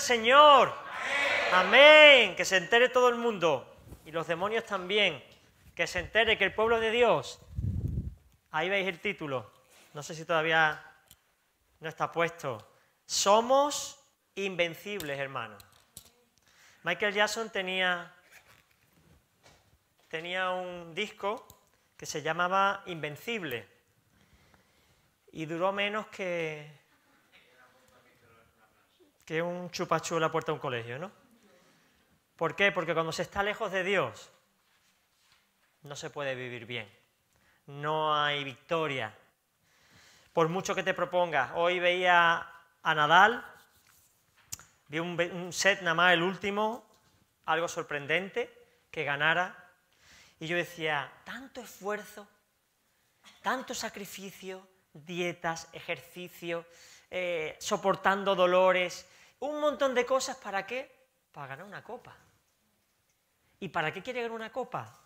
Señor. Amén. Que se entere todo el mundo. Y los demonios también. Que se entere que el pueblo de Dios. Ahí veis el título. No sé si todavía no está puesto. Somos invencibles, hermanos. Michael Jackson tenía, tenía un disco que se llamaba Invencible. Y duró menos que que un chupachú en la puerta de un colegio, ¿no? ¿Por qué? Porque cuando se está lejos de Dios, no se puede vivir bien. No hay victoria. Por mucho que te propongas, hoy veía a Nadal, vi un, set nada más, el último, algo sorprendente, que ganara. Y yo decía, tanto esfuerzo, tanto sacrificio, dietas, ejercicio, eh, soportando dolores, un montón de cosas para qué? Para ganar una copa. ¿Y para qué quiere ganar una copa?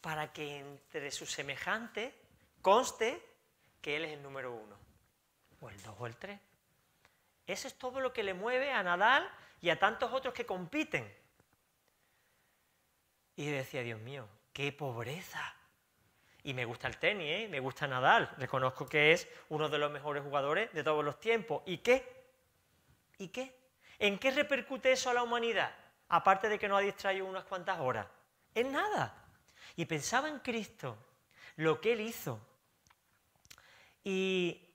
Para que entre su semejante conste que él es el número uno, o el dos o el tres. Eso es todo lo que le mueve a Nadal y a tantos otros que compiten. Y decía, Dios mío, qué pobreza. Y me gusta el tenis, ¿eh? me gusta Nadal. Reconozco que es uno de los mejores jugadores de todos los tiempos. ¿Y qué? ¿Y qué? ¿En qué repercute eso a la humanidad? Aparte de que nos ha distraído unas cuantas horas. En nada. Y pensaba en Cristo, lo que Él hizo. Y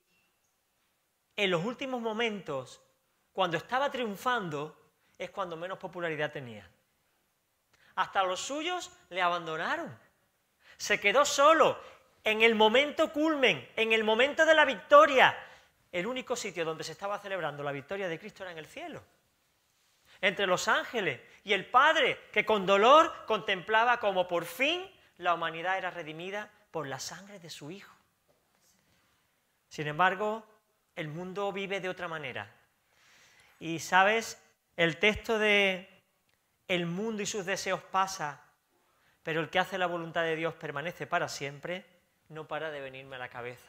en los últimos momentos, cuando estaba triunfando, es cuando menos popularidad tenía. Hasta los suyos le abandonaron. Se quedó solo en el momento culmen, en el momento de la victoria. El único sitio donde se estaba celebrando la victoria de Cristo era en el cielo entre los ángeles y el Padre, que con dolor contemplaba como por fin la humanidad era redimida por la sangre de su Hijo. Sin embargo, el mundo vive de otra manera. Y sabes, el texto de El mundo y sus deseos pasa, pero el que hace la voluntad de Dios permanece para siempre, no para de venirme a la cabeza.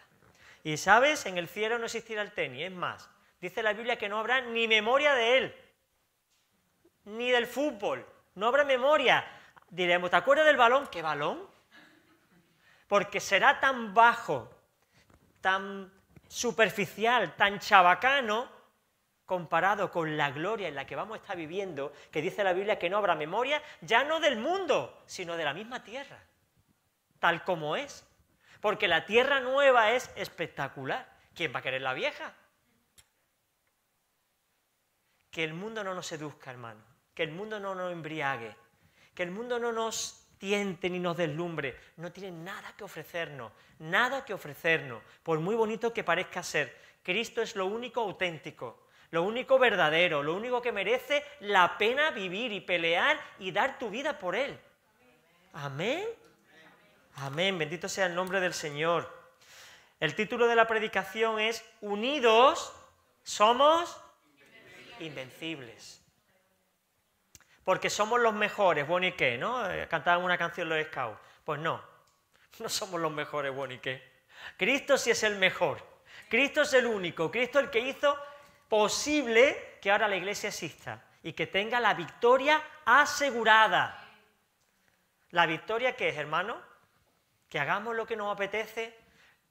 Y sabes, en el cielo no existirá el tenis, es más, dice la Biblia que no habrá ni memoria de él ni del fútbol. No habrá memoria. Diremos, ¿te acuerdas del balón? ¿Qué balón? Porque será tan bajo, tan superficial, tan chabacano, comparado con la gloria en la que vamos a estar viviendo, que dice la Biblia que no habrá memoria, ya no del mundo, sino de la misma tierra, tal como es. Porque la tierra nueva es espectacular. ¿Quién va a querer la vieja? Que el mundo no nos seduzca, hermano que el mundo no nos embriague, que el mundo no nos tiente ni nos deslumbre, no tiene nada que ofrecernos, nada que ofrecernos, por muy bonito que parezca ser. Cristo es lo único auténtico, lo único verdadero, lo único que merece la pena vivir y pelear y dar tu vida por Él. Amén. Amén, bendito sea el nombre del Señor. El título de la predicación es Unidos somos invencibles porque somos los mejores, bueno y qué, ¿no? Eh, Cantaban una canción los scouts. Pues no, no somos los mejores, bueno y qué. Cristo sí es el mejor, Cristo es el único, Cristo el que hizo posible que ahora la iglesia exista y que tenga la victoria asegurada. La victoria que es, hermano, que hagamos lo que nos apetece,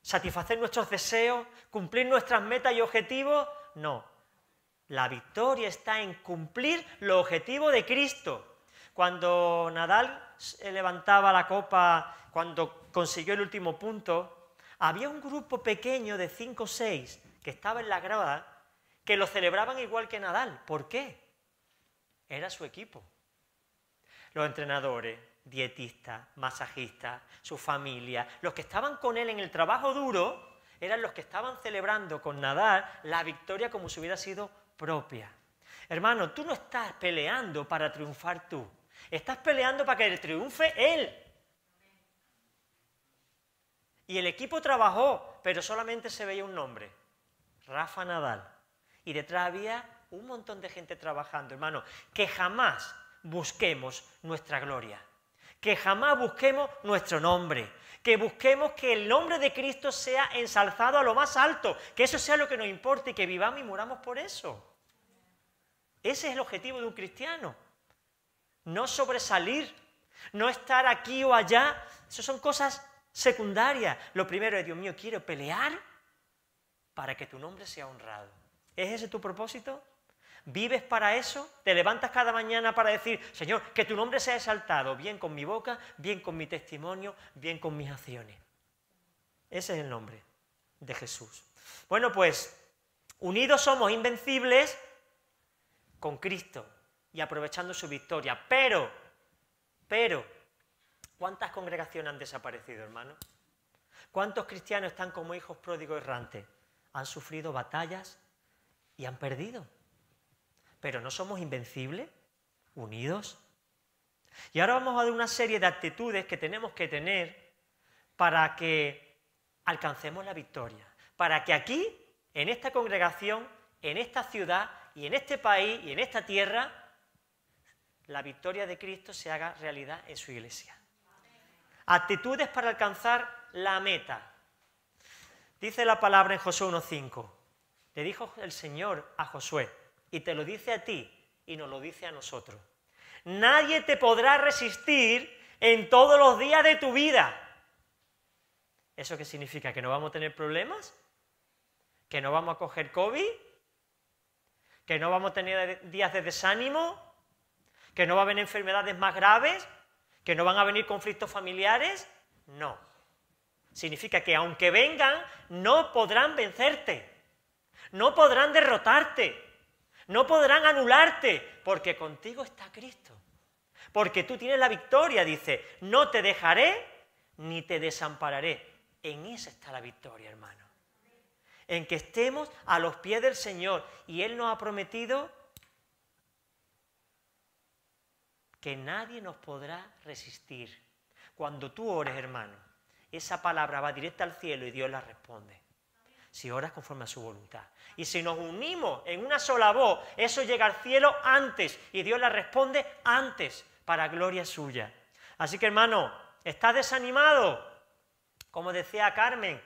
satisfacer nuestros deseos, cumplir nuestras metas y objetivos, no, la victoria está en cumplir lo objetivo de Cristo. Cuando Nadal levantaba la copa, cuando consiguió el último punto, había un grupo pequeño de 5 o 6 que estaba en la grada que lo celebraban igual que Nadal. ¿Por qué? Era su equipo. Los entrenadores, dietistas, masajistas, su familia, los que estaban con él en el trabajo duro, eran los que estaban celebrando con Nadal la victoria como si hubiera sido propia. Hermano, tú no estás peleando para triunfar tú. Estás peleando para que triunfe Él. Y el equipo trabajó, pero solamente se veía un nombre, Rafa Nadal. Y detrás había un montón de gente trabajando, hermano, que jamás busquemos nuestra gloria que jamás busquemos nuestro nombre, que busquemos que el nombre de Cristo sea ensalzado a lo más alto, que eso sea lo que nos importe y que vivamos y muramos por eso. Ese es el objetivo de un cristiano. No sobresalir, no estar aquí o allá, eso son cosas secundarias. Lo primero es, Dios mío, quiero pelear para que tu nombre sea honrado. ¿Es ese tu propósito? ¿Vives para eso? ¿Te levantas cada mañana para decir, Señor, que tu nombre sea exaltado, bien con mi boca, bien con mi testimonio, bien con mis acciones? Ese es el nombre de Jesús. Bueno, pues unidos somos invencibles con Cristo y aprovechando su victoria. Pero, pero, ¿cuántas congregaciones han desaparecido, hermano? ¿Cuántos cristianos están como hijos pródigos errantes? Han sufrido batallas y han perdido pero ¿no somos invencibles? ¿Unidos? Y ahora vamos a ver una serie de actitudes que tenemos que tener para que alcancemos la victoria, para que aquí, en esta congregación, en esta ciudad y en este país y en esta tierra, la victoria de Cristo se haga realidad en su iglesia. Actitudes para alcanzar la meta. Dice la palabra en Josué 1.5. Le dijo el Señor a Josué, y te lo dice a ti y nos lo dice a nosotros. Nadie te podrá resistir en todos los días de tu vida. ¿Eso qué significa? ¿Que no vamos a tener problemas? ¿Que no vamos a coger COVID? ¿Que no vamos a tener días de desánimo? ¿Que no va a haber enfermedades más graves? ¿Que no van a venir conflictos familiares? No. Significa que aunque vengan, no podrán vencerte, no podrán derrotarte, no podrán anularte porque contigo está Cristo. Porque tú tienes la victoria, dice, no te dejaré ni te desampararé. En esa está la victoria, hermano. En que estemos a los pies del Señor y Él nos ha prometido que nadie nos podrá resistir. Cuando tú ores, hermano, esa palabra va directa al cielo y Dios la responde si oras conforme a su voluntad. Y si nos unimos en una sola voz, eso llega al cielo antes y Dios la responde antes para gloria suya. Así que hermano, ¿estás desanimado? Como decía Carmen,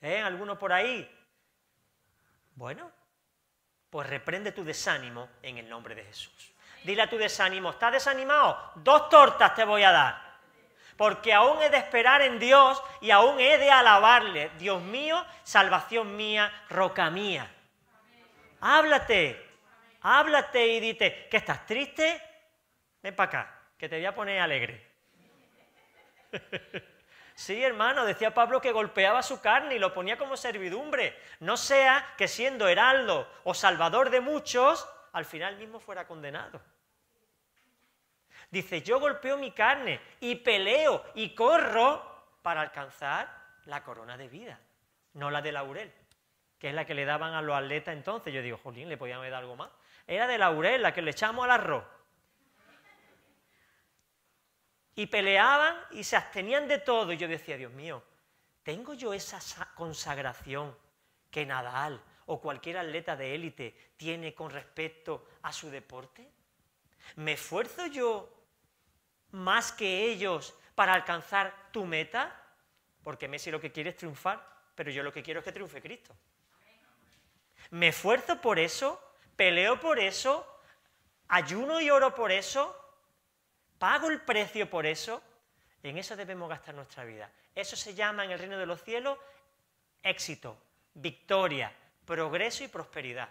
¿eh? ¿Alguno por ahí? Bueno, pues reprende tu desánimo en el nombre de Jesús. Dile a tu desánimo, ¿estás desanimado? Dos tortas te voy a dar porque aún he de esperar en Dios y aún he de alabarle. Dios mío, salvación mía, roca mía. Háblate, háblate y dite, ¿que estás triste? Ven para acá, que te voy a poner alegre. Sí, hermano, decía Pablo que golpeaba su carne y lo ponía como servidumbre. No sea que siendo heraldo o salvador de muchos, al final mismo fuera condenado. Dice, yo golpeo mi carne y peleo y corro para alcanzar la corona de vida, no la de laurel, que es la que le daban a los atletas entonces. Yo digo, Jolín, le podían dar algo más. Era de laurel, la que le echamos al arroz. Y peleaban y se abstenían de todo. Y yo decía, Dios mío, ¿tengo yo esa consagración que Nadal o cualquier atleta de élite tiene con respecto a su deporte? ¿Me esfuerzo yo más que ellos para alcanzar tu meta? Porque Messi lo que quiere es triunfar, pero yo lo que quiero es que triunfe Cristo. Me esfuerzo por eso, peleo por eso, ayuno y oro por eso, pago el precio por eso. En eso debemos gastar nuestra vida. Eso se llama en el reino de los cielos éxito, victoria, progreso y prosperidad.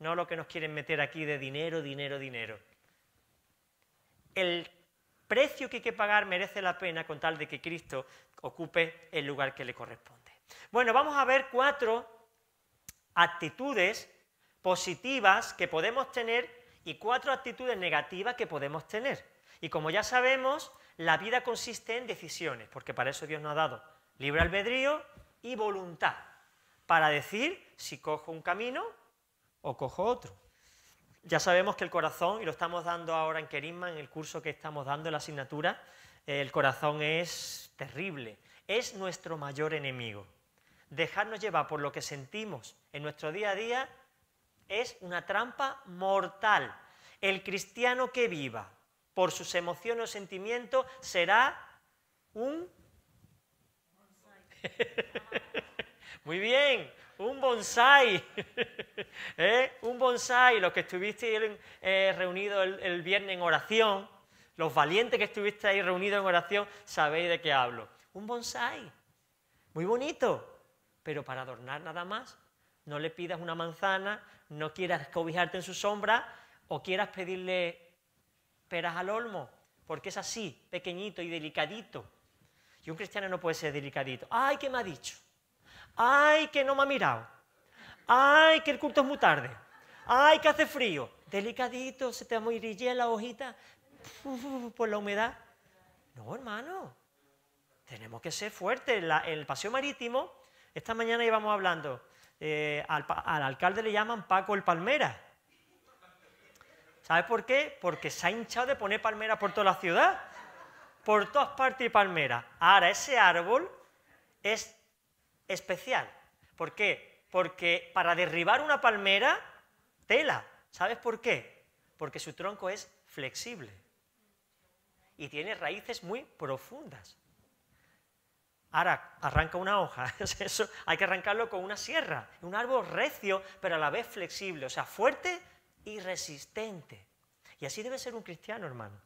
No lo que nos quieren meter aquí de dinero, dinero, dinero. El precio que hay que pagar merece la pena con tal de que Cristo ocupe el lugar que le corresponde. Bueno, vamos a ver cuatro actitudes positivas que podemos tener y cuatro actitudes negativas que podemos tener. Y como ya sabemos, la vida consiste en decisiones, porque para eso Dios nos ha dado libre albedrío y voluntad, para decir si cojo un camino o cojo otro. Ya sabemos que el corazón, y lo estamos dando ahora en Kerisma, en el curso que estamos dando en la asignatura, eh, el corazón es terrible, es nuestro mayor enemigo. Dejarnos llevar por lo que sentimos en nuestro día a día es una trampa mortal. El cristiano que viva por sus emociones o sentimientos será un... Muy bien, un bonsai, ¿Eh? un bonsai, los que estuvisteis eh, reunidos el, viernes en oración, los valientes que estuvisteis reunidos en oración, sabéis de qué hablo. Un bonsai, muy bonito, pero para adornar nada más. No le pidas una manzana, no quieras cobijarte en su sombra o quieras pedirle peras al olmo, porque es así, pequeñito y delicadito. Y un cristiano no puede ser delicadito. ¡Ay, qué me ha dicho! Ay, que no me ha mirado. Ay, que el culto es muy tarde. Ay, que hace frío. Delicadito, se te en la hojita por la humedad. No, hermano. Tenemos que ser fuertes. en el paseo marítimo, esta mañana íbamos hablando. Eh, al, alcalde le llaman Paco el Palmera. ¿Sabes por qué? Porque se ha hinchado de poner palmera por toda la ciudad. Por todas partes y palmeras. Ahora, ese árbol es especial. ¿Por qué? Porque para derribar una palmera, tela. ¿Sabes por qué? Porque su tronco es flexible y tiene raíces muy profundas. Ahora, arranca una hoja, eso hay que arrancarlo con una sierra, un árbol recio, pero a la vez flexible, o sea, fuerte y resistente. Y así debe ser un cristiano, hermano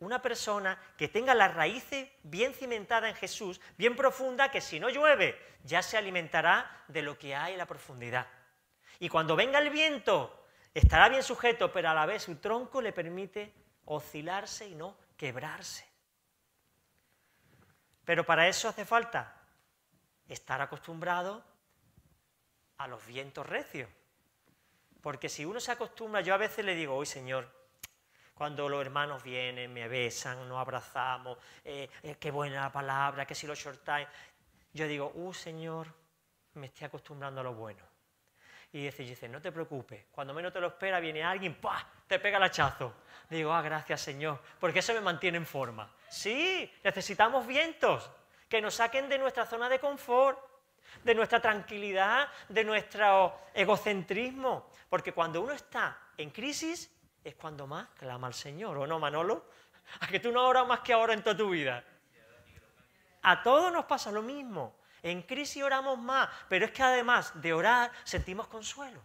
una persona que tenga las raíces bien cimentadas en Jesús, bien profunda, que si no llueve ya se alimentará de lo que hay en la profundidad. Y cuando venga el viento estará bien sujeto, pero a la vez su tronco le permite oscilarse y no quebrarse. Pero para eso hace falta estar acostumbrado a los vientos recios. Porque si uno se acostumbra, yo a veces le digo, hoy Señor, cuando los hermanos vienen, me besan, nos abrazamos, eh, eh, qué buena palabra, que si lo short time. Yo digo, uh, Señor, me estoy acostumbrando a lo bueno. Y dice, dice, no te preocupes, cuando menos te lo espera viene alguien, ¡pah! te pega el hachazo. Digo, ah, gracias Señor, porque eso me mantiene en forma. Sí, necesitamos vientos que nos saquen de nuestra zona de confort, de nuestra tranquilidad, de nuestro egocentrismo, porque cuando uno está en crisis, es cuando más clama al Señor, ¿o no, Manolo? ¿A que tú no oras más que ahora en toda tu vida? A todos nos pasa lo mismo. En crisis oramos más, pero es que además de orar sentimos consuelo.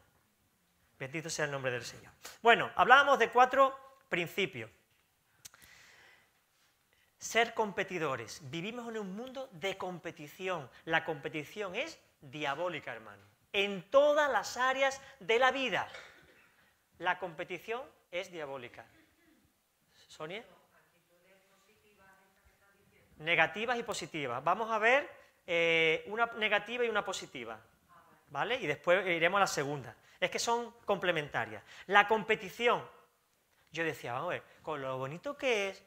Bendito sea el nombre del Señor. Bueno, hablábamos de cuatro principios. Ser competidores. Vivimos en un mundo de competición. La competición es diabólica, hermano. En todas las áreas de la vida. La competición es diabólica. Sonia. Negativas y positivas. Vamos a ver eh, una negativa y una positiva. ¿Vale? Y después iremos a la segunda. Es que son complementarias. La competición. Yo decía, vamos a ver, con lo bonito que es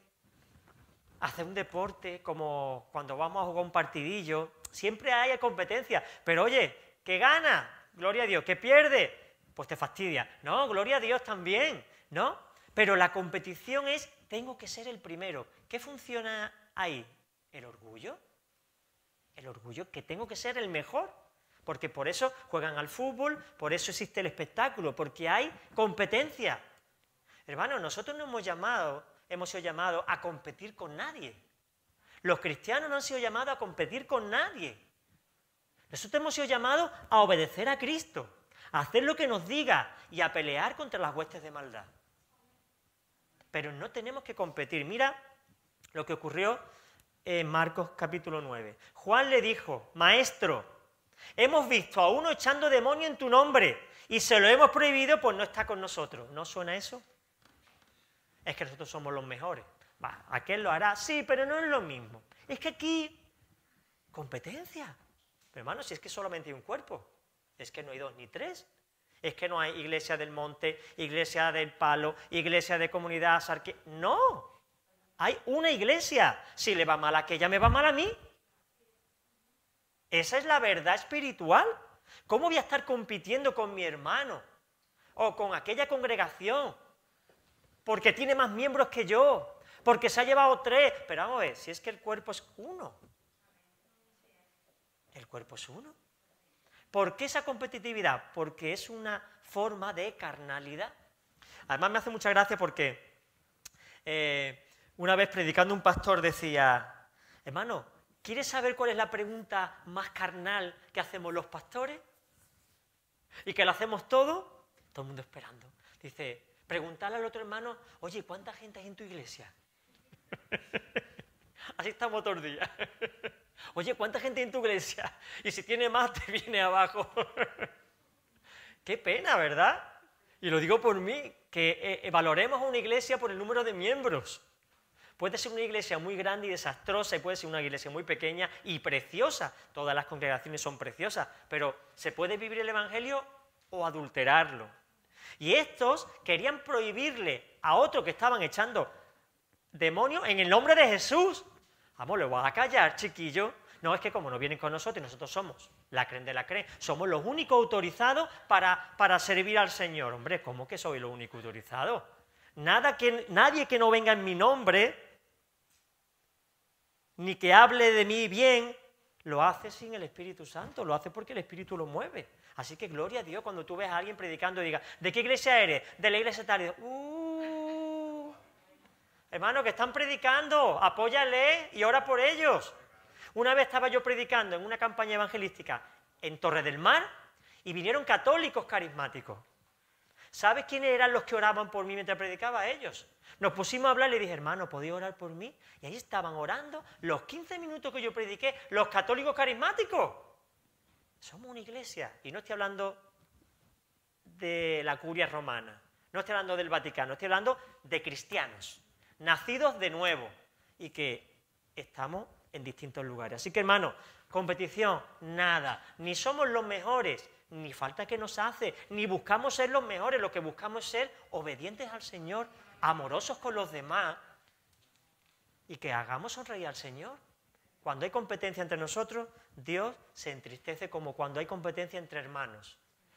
hacer un deporte, como cuando vamos a jugar un partidillo, siempre hay competencia. Pero oye, ¿qué gana, gloria a Dios, ...¿qué pierde, pues te fastidia. No, gloria a Dios también. ¿no? Pero la competición es, tengo que ser el primero. ¿Qué funciona ahí? El orgullo. El orgullo que tengo que ser el mejor. Porque por eso juegan al fútbol, por eso existe el espectáculo, porque hay competencia. Hermano, nosotros no hemos llamado, hemos sido llamados a competir con nadie. Los cristianos no han sido llamados a competir con nadie. Nosotros hemos sido llamados a obedecer a Cristo, a hacer lo que nos diga y a pelear contra las huestes de maldad pero no tenemos que competir. Mira lo que ocurrió en Marcos capítulo 9. Juan le dijo, maestro, hemos visto a uno echando demonio en tu nombre y se lo hemos prohibido, pues no está con nosotros. ¿No suena eso? Es que nosotros somos los mejores. Va, aquel lo hará, sí, pero no es lo mismo. Es que aquí, competencia. Pero hermano, si es que solamente hay un cuerpo, es que no hay dos ni tres, es que no hay iglesia del monte, iglesia del palo, iglesia de comunidad, no, hay una iglesia, si le va mal a aquella, me va mal a mí. Esa es la verdad espiritual. ¿Cómo voy a estar compitiendo con mi hermano o con aquella congregación? Porque tiene más miembros que yo, porque se ha llevado tres. Pero vamos a ver, si es que el cuerpo es uno. El cuerpo es uno. ¿Por qué esa competitividad? Porque es una forma de carnalidad. Además me hace mucha gracia porque eh, una vez predicando un pastor decía, hermano, ¿quieres saber cuál es la pregunta más carnal que hacemos los pastores? Y que la hacemos todo, todo el mundo esperando. Dice, preguntarle al otro hermano, oye, ¿cuánta gente hay en tu iglesia? Así estamos todos los días. Oye, ¿cuánta gente en tu iglesia? Y si tiene más, te viene abajo. Qué pena, ¿verdad? Y lo digo por mí, que eh, eh, valoremos a una iglesia por el número de miembros. Puede ser una iglesia muy grande y desastrosa y puede ser una iglesia muy pequeña y preciosa. Todas las congregaciones son preciosas, pero ¿se puede vivir el Evangelio o adulterarlo? Y estos querían prohibirle a otro que estaban echando demonios en el nombre de Jesús. Vamos, lo voy a callar, chiquillo. No, es que como no vienen con nosotros, nosotros somos la creen de la creen, somos los únicos autorizados para, para servir al Señor. Hombre, ¿cómo que soy lo único autorizado? Nada que, nadie que no venga en mi nombre, ni que hable de mí bien, lo hace sin el Espíritu Santo, lo hace porque el Espíritu lo mueve. Así que gloria a Dios cuando tú ves a alguien predicando y digas, ¿de qué iglesia eres? De la iglesia tal. Hermano, que están predicando, apóyale y ora por ellos. Una vez estaba yo predicando en una campaña evangelística en Torre del Mar y vinieron católicos carismáticos. ¿Sabes quiénes eran los que oraban por mí mientras predicaba? Ellos. Nos pusimos a hablar y le dije, hermano, ¿podéis orar por mí? Y ahí estaban orando los 15 minutos que yo prediqué, los católicos carismáticos. Somos una iglesia y no estoy hablando de la curia romana, no estoy hablando del Vaticano, estoy hablando de cristianos nacidos de nuevo y que estamos en distintos lugares. Así que hermanos, competición, nada, ni somos los mejores, ni falta que nos hace, ni buscamos ser los mejores, lo que buscamos es ser obedientes al Señor, amorosos con los demás y que hagamos sonreír al Señor. Cuando hay competencia entre nosotros, Dios se entristece como cuando hay competencia entre hermanos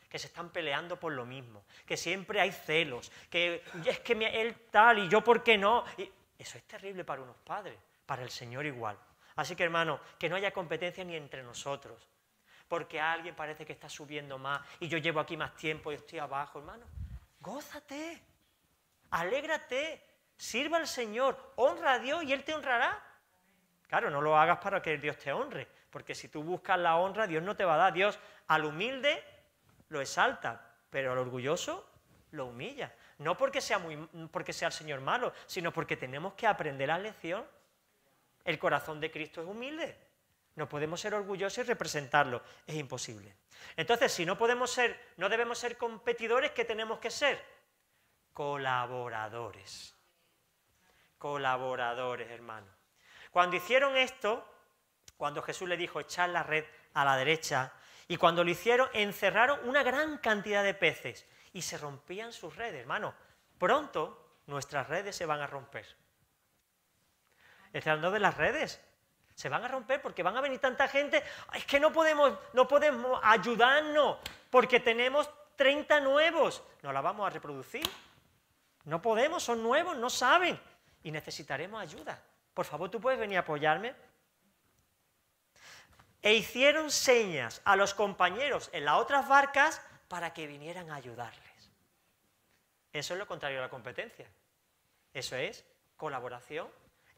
que se están peleando por lo mismo, que siempre hay celos, que es que él tal y yo por qué no. eso es terrible para unos padres, para el Señor igual. Así que hermano, que no haya competencia ni entre nosotros, porque alguien parece que está subiendo más y yo llevo aquí más tiempo y estoy abajo, hermano. Gózate, alégrate, sirva al Señor, honra a Dios y Él te honrará. Claro, no lo hagas para que Dios te honre, porque si tú buscas la honra, Dios no te va a dar. Dios al humilde lo exalta, pero al orgulloso lo humilla. No porque sea, muy, porque sea el Señor malo, sino porque tenemos que aprender la lección. El corazón de Cristo es humilde. No podemos ser orgullosos y representarlo. Es imposible. Entonces, si no podemos ser, no debemos ser competidores, ¿qué tenemos que ser? Colaboradores. Colaboradores, hermano. Cuando hicieron esto, cuando Jesús le dijo, echar la red a la derecha, y cuando lo hicieron, encerraron una gran cantidad de peces y se rompían sus redes. Hermano, pronto nuestras redes se van a romper. Estoy hablando de las redes. Se van a romper porque van a venir tanta gente. Es que no podemos, no podemos ayudarnos porque tenemos 30 nuevos. ¿No la vamos a reproducir? No podemos, son nuevos, no saben. Y necesitaremos ayuda. Por favor, tú puedes venir a apoyarme e hicieron señas a los compañeros en las otras barcas para que vinieran a ayudarles. Eso es lo contrario a la competencia. Eso es colaboración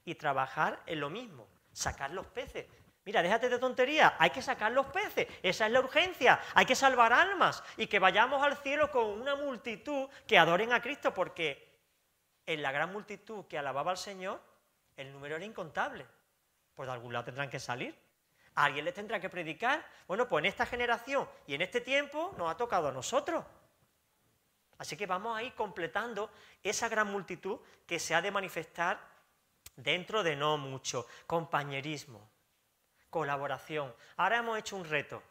y trabajar en lo mismo, sacar los peces. Mira, déjate de tontería, hay que sacar los peces, esa es la urgencia, hay que salvar almas y que vayamos al cielo con una multitud que adoren a Cristo, porque en la gran multitud que alababa al Señor, el número era incontable. Pues de algún lado tendrán que salir. Alguien le tendrá que predicar. Bueno, pues en esta generación y en este tiempo nos ha tocado a nosotros. Así que vamos a ir completando esa gran multitud que se ha de manifestar dentro de no mucho. Compañerismo, colaboración. Ahora hemos hecho un reto.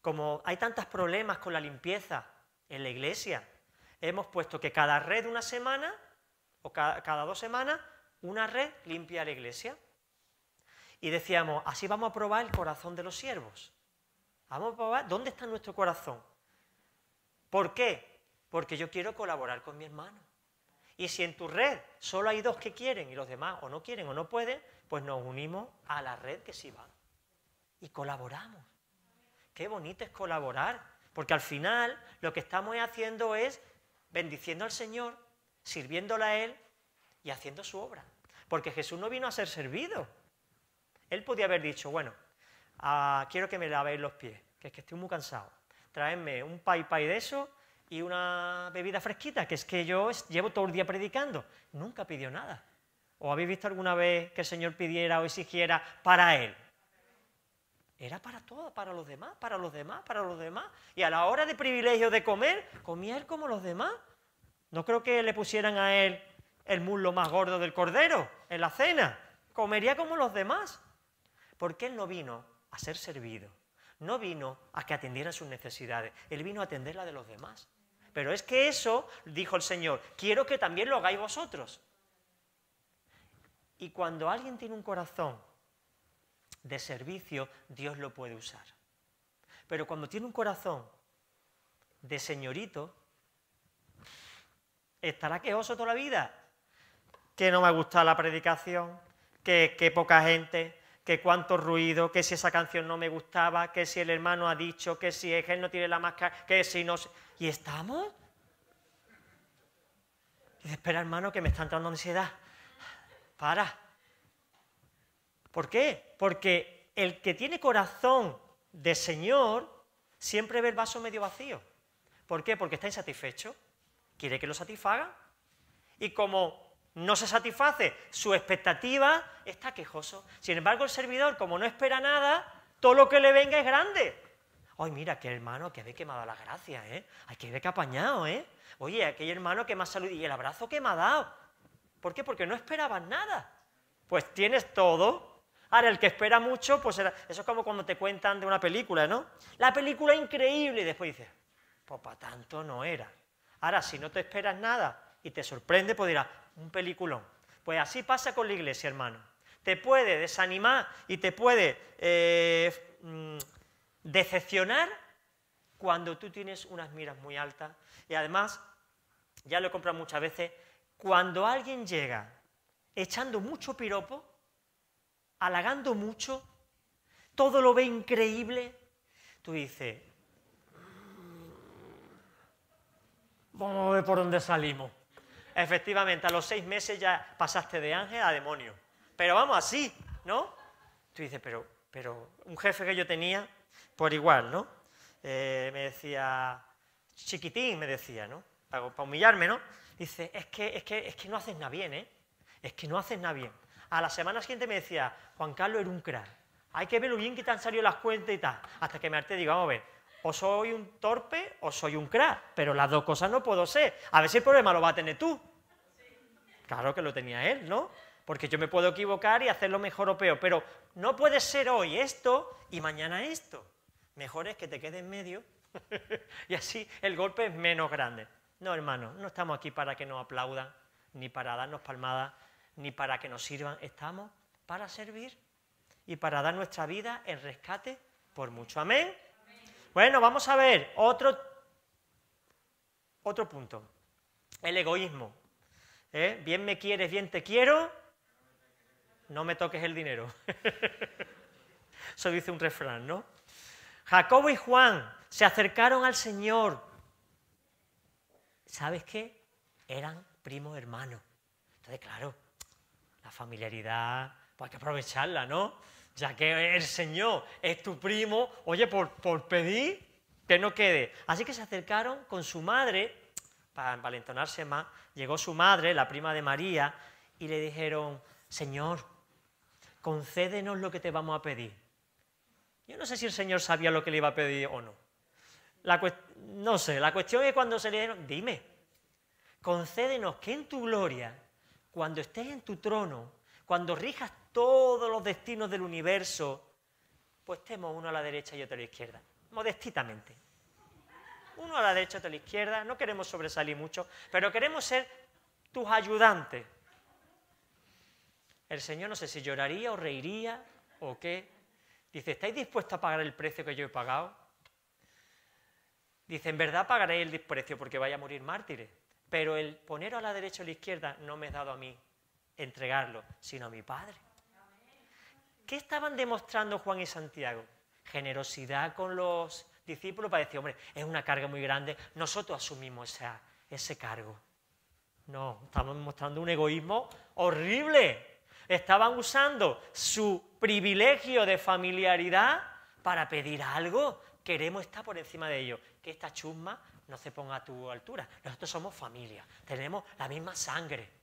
Como hay tantos problemas con la limpieza en la iglesia, hemos puesto que cada red una semana o cada, cada dos semanas, una red limpia la iglesia y decíamos, así vamos a probar el corazón de los siervos. Vamos a probar dónde está nuestro corazón. ¿Por qué? Porque yo quiero colaborar con mi hermano. Y si en tu red solo hay dos que quieren y los demás o no quieren o no pueden, pues nos unimos a la red que sí va. Y colaboramos. Qué bonito es colaborar, porque al final lo que estamos haciendo es bendiciendo al Señor, sirviéndola a Él y haciendo su obra. Porque Jesús no vino a ser servido, él podía haber dicho, bueno, ah, quiero que me lavéis los pies, que es que estoy muy cansado. Traedme un pay pay de eso y una bebida fresquita, que es que yo llevo todo el día predicando. Nunca pidió nada. ¿O habéis visto alguna vez que el Señor pidiera o exigiera para Él? Era para todos, para los demás, para los demás, para los demás. Y a la hora de privilegio de comer, comía Él como los demás. No creo que le pusieran a Él el muslo más gordo del cordero en la cena. Comería como los demás. Porque Él no vino a ser servido, no vino a que atendiera sus necesidades, Él vino a atender la de los demás. Pero es que eso, dijo el Señor, quiero que también lo hagáis vosotros. Y cuando alguien tiene un corazón de servicio, Dios lo puede usar. Pero cuando tiene un corazón de señorito, estará quejoso toda la vida. Que no me gusta la predicación, que, que poca gente, que cuánto ruido, que si esa canción no me gustaba, que si el hermano ha dicho, que si él no tiene la máscara, que si no... ¿Y estamos? dice, espera hermano, que me está entrando ansiedad. Para. ¿Por qué? Porque el que tiene corazón de Señor siempre ve el vaso medio vacío. ¿Por qué? Porque está insatisfecho. Quiere que lo satisfaga. Y como no se satisface su expectativa, está quejoso. Sin embargo, el servidor, como no espera nada, todo lo que le venga es grande. Ay, mira, qué hermano, que ve quemado ha las gracias, ¿eh? Ay, que ve que ha apañado, ¿eh? Oye, aquel hermano que me ha saludado y el abrazo que me ha dado. ¿Por qué? Porque no esperabas nada. Pues tienes todo. Ahora, el que espera mucho, pues eso es como cuando te cuentan de una película, ¿no? La película increíble y después dices, pues para tanto no era. Ahora, si no te esperas nada y te sorprende, pues dirás, un peliculón. Pues así pasa con la iglesia, hermano. Te puede desanimar y te puede eh, mm, decepcionar cuando tú tienes unas miras muy altas. Y además, ya lo he comprado muchas veces, cuando alguien llega echando mucho piropo, halagando mucho, todo lo ve increíble, tú dices, mm, vamos a ver por dónde salimos. Efectivamente, a los seis meses ya pasaste de ángel a demonio. Pero vamos, así, ¿no? Tú dices, pero, pero un jefe que yo tenía, por igual, ¿no? Eh, me decía, chiquitín, me decía, ¿no? Para, humillarme, ¿no? Dice, es que, es, que, es que no haces nada bien, ¿eh? Es que no haces nada bien. A la semana siguiente me decía, Juan Carlos era un crack. Hay que ver lo bien que te han salido las cuentas y tal. Hasta que me arte digo, vamos a ver, o soy un torpe o soy un crack, pero las dos cosas no puedo ser. A ver si el problema lo va a tener tú. Claro que lo tenía él, ¿no? Porque yo me puedo equivocar y hacer lo mejor o peor, pero no puede ser hoy esto y mañana esto. Mejor es que te quede en medio y así el golpe es menos grande. No, hermano, no estamos aquí para que nos aplaudan, ni para darnos palmadas, ni para que nos sirvan. Estamos para servir y para dar nuestra vida en rescate por mucho amén. Bueno, vamos a ver otro, otro punto, el egoísmo. ¿eh? Bien me quieres, bien te quiero, no me toques el dinero. Eso dice un refrán, ¿no? Jacobo y Juan se acercaron al Señor. ¿Sabes qué? Eran primo hermano Entonces, claro, la familiaridad, pues hay que aprovecharla, ¿no? ya que el Señor es tu primo, oye, por, pedir que no quede. Así que se acercaron con su madre, para valentonarse más, llegó su madre, la prima de María, y le dijeron, Señor, concédenos lo que te vamos a pedir. Yo no sé si el Señor sabía lo que le iba a pedir o no. no sé, la cuestión es cuando se le dijeron, dime, concédenos que en tu gloria, cuando estés en tu trono, cuando rijas todos los destinos del universo, pues tenemos uno a la derecha y otro a la izquierda, modestitamente. Uno a la derecha, y otro a la izquierda, no queremos sobresalir mucho, pero queremos ser tus ayudantes. El Señor no sé si lloraría o reiría o qué. Dice, ¿estáis dispuestos a pagar el precio que yo he pagado? Dice, en verdad pagaré el desprecio porque vaya a morir mártires, pero el poner a la derecha o a la izquierda no me es dado a mí, entregarlo, sino a mi Padre. ¿Qué estaban demostrando Juan y Santiago? Generosidad con los discípulos para decir, hombre, es una carga muy grande, nosotros asumimos ese cargo. No, estamos mostrando un egoísmo horrible. Estaban usando su privilegio de familiaridad para pedir algo. Queremos estar por encima de ellos. Que esta chusma no se ponga a tu altura. Nosotros somos familia, tenemos la misma sangre.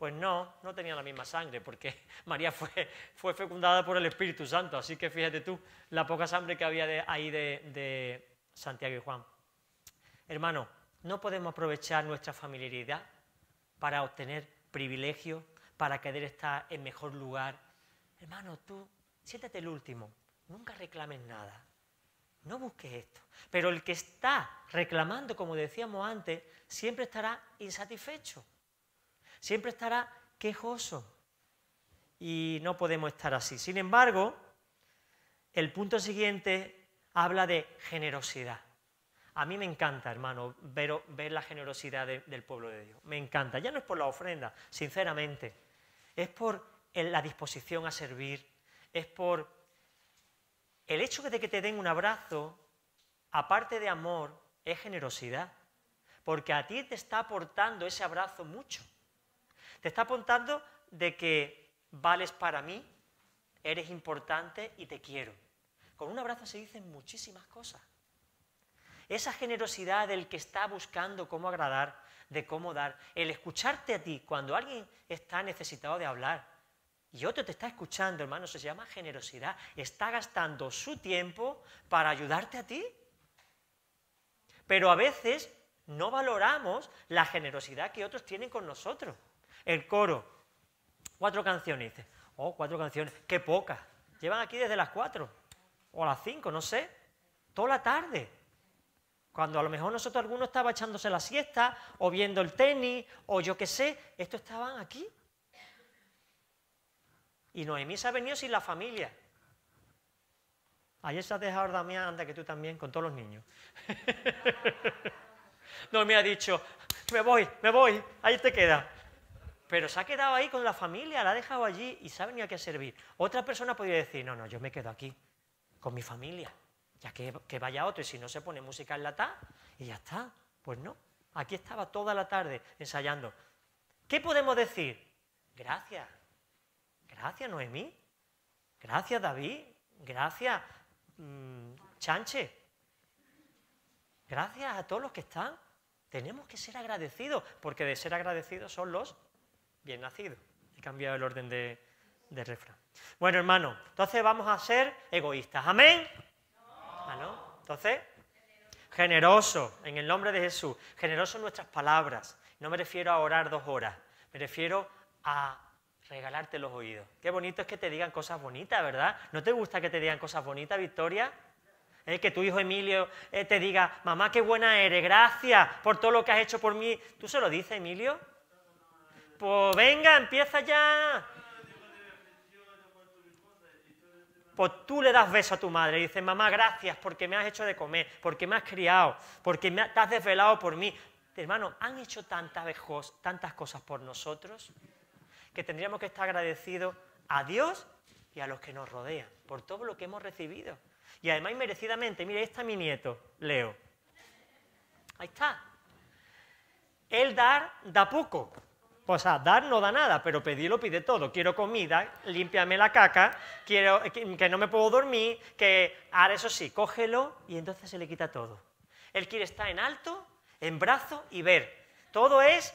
Pues no, no tenía la misma sangre, porque María fue, fecundada por el Espíritu Santo, así que fíjate tú la poca sangre que había de, ahí de, Santiago y Juan. Hermano, no podemos aprovechar nuestra familiaridad para obtener privilegio, para querer estar en mejor lugar. Hermano, tú siéntate el último, nunca reclames nada, no busques esto. Pero el que está reclamando, como decíamos antes, siempre estará insatisfecho siempre estará quejoso. Y no podemos estar así. Sin embargo, el punto siguiente habla de generosidad. A mí me encanta, hermano, ver, la generosidad del pueblo de Dios. Me encanta. Ya no es por la ofrenda, sinceramente. Es por la disposición a servir. Es por el hecho de que te den un abrazo, aparte de amor, es generosidad. Porque a ti te está aportando ese abrazo mucho. Te está apuntando de que vales para mí, eres importante y te quiero. Con un abrazo se dicen muchísimas cosas. Esa generosidad del que está buscando cómo agradar, de cómo dar, el escucharte a ti cuando alguien está necesitado de hablar y otro te está escuchando, hermano, se llama generosidad. Está gastando su tiempo para ayudarte a ti. Pero a veces no valoramos la generosidad que otros tienen con nosotros. El coro, cuatro canciones. oh, cuatro canciones, qué pocas. Llevan aquí desde las cuatro o las cinco, no sé. Toda la tarde. Cuando a lo mejor nosotros algunos estaba echándose la siesta o viendo el tenis o yo qué sé, estos estaban aquí. Y Noemí se ha venido sin la familia. Ayer se ha dejado Damián, anda que tú también, con todos los niños. me ha dicho, me voy, me voy, ahí te queda pero se ha quedado ahí con la familia, la ha dejado allí y sabe ni a qué servir. Otra persona podría decir, no, no, yo me quedo aquí, con mi familia, ya que, vaya otro, y si no se pone música en la ta, y ya está. Pues no, aquí estaba toda la tarde ensayando. ¿Qué podemos decir? Gracias, gracias Noemí, gracias David, gracias Chanche, mm, gracias a todos los que están. Tenemos que ser agradecidos, porque de ser agradecidos son los bien nacido. He cambiado el orden de, refrán. Bueno, hermano, entonces vamos a ser egoístas. ¿Amén? Ah, no. Entonces, generoso, en el nombre de Jesús. Generoso en nuestras palabras. No me refiero a orar dos horas. Me refiero a regalarte los oídos. Qué bonito es que te digan cosas bonitas, ¿verdad? ¿No te gusta que te digan cosas bonitas, Victoria? ¿Eh? que tu hijo Emilio eh, te diga, mamá, qué buena eres, gracias por todo lo que has hecho por mí. ¿Tú se lo dices, Emilio? Pues venga, empieza ya. Pues tú le das beso a tu madre y dices, mamá, gracias porque me has hecho de comer, porque me has criado, porque me te has desvelado por mí. Hermano, han hecho tantas, tantas cosas por nosotros que tendríamos que estar agradecidos a Dios y a los que nos rodean por todo lo que hemos recibido. Y además, merecidamente, mire, ahí está mi nieto, Leo. Ahí está. El dar da poco. O sea, dar no da nada, pero pedirlo pide todo. Quiero comida, límpiame la caca, quiero que, no me puedo dormir, que ahora eso sí, cógelo y entonces se le quita todo. Él quiere estar en alto, en brazo y ver. Todo es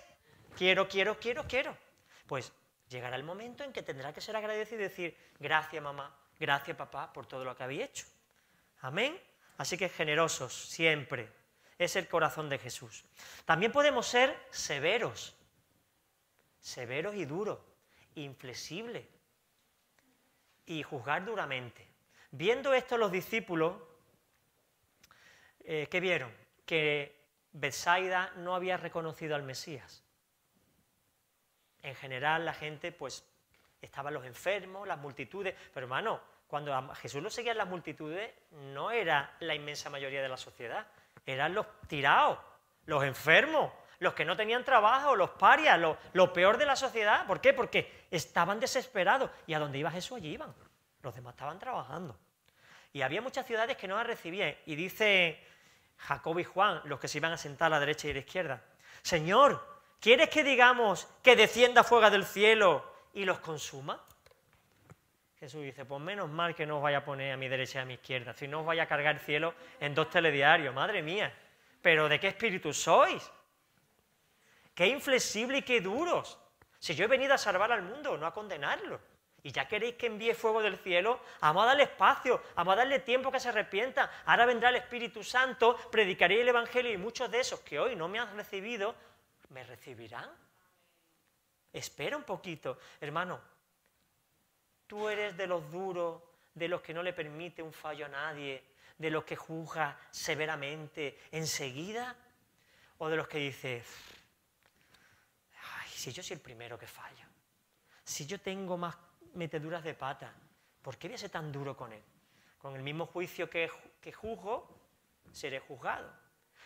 quiero, quiero, quiero, quiero. Pues llegará el momento en que tendrá que ser agradecido y decir gracias mamá, gracias papá por todo lo que habéis hecho. Amén. Así que generosos siempre. Es el corazón de Jesús. También podemos ser severos severos y duros, inflexibles, y juzgar duramente. Viendo esto los discípulos, eh, ¿qué vieron? Que Bethsaida no había reconocido al Mesías. En general la gente, pues, estaban los enfermos, las multitudes, pero hermano, cuando a Jesús lo seguían las multitudes, no era la inmensa mayoría de la sociedad, eran los tirados, los enfermos, los que no tenían trabajo, los parias, lo, peor de la sociedad. ¿Por qué? Porque estaban desesperados y a donde iba Jesús allí iban. Los demás estaban trabajando. Y había muchas ciudades que no las recibían. Y dice Jacob y Juan, los que se iban a sentar a la derecha y a la izquierda, Señor, ¿quieres que digamos que descienda fuego del cielo y los consuma? Jesús dice, pues menos mal que no os vaya a poner a mi derecha y a mi izquierda, si no os vaya a cargar el cielo en dos telediarios, madre mía, pero ¿de qué espíritu sois? qué inflexible y qué duros. Si yo he venido a salvar al mundo, no a condenarlo. Y ya queréis que envíe fuego del cielo, vamos a darle espacio, vamos a darle tiempo que se arrepienta. Ahora vendrá el Espíritu Santo, predicaré el Evangelio y muchos de esos que hoy no me han recibido, ¿me recibirán? Espera un poquito, hermano. Tú eres de los duros, de los que no le permite un fallo a nadie, de los que juzga severamente enseguida, o de los que dices si yo soy el primero que falla, si yo tengo más meteduras de pata, ¿por qué voy a ser tan duro con él? Con el mismo juicio que, que juzgo, seré juzgado.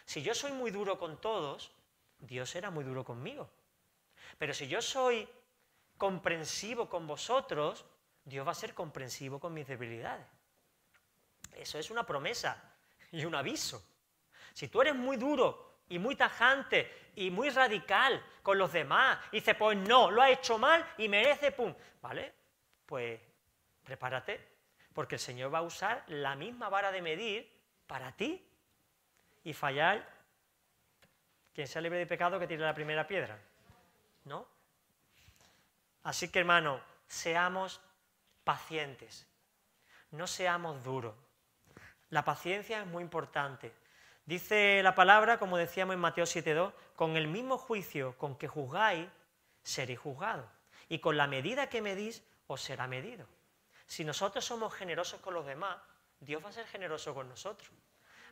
Si yo soy muy duro con todos, Dios será muy duro conmigo. Pero si yo soy comprensivo con vosotros, Dios va a ser comprensivo con mis debilidades. Eso es una promesa y un aviso. Si tú eres muy duro y muy tajante y muy radical con los demás. dice, pues no, lo ha hecho mal y merece, ¡pum! ¿Vale? Pues prepárate, porque el Señor va a usar la misma vara de medir para ti. Y fallar, quien sea libre de pecado, que tire la primera piedra. ¿No? Así que hermano, seamos pacientes, no seamos duros. La paciencia es muy importante. Dice la palabra, como decíamos en Mateo 7.2, con el mismo juicio con que juzgáis, seréis juzgados. Y con la medida que medís, os será medido. Si nosotros somos generosos con los demás, Dios va a ser generoso con nosotros.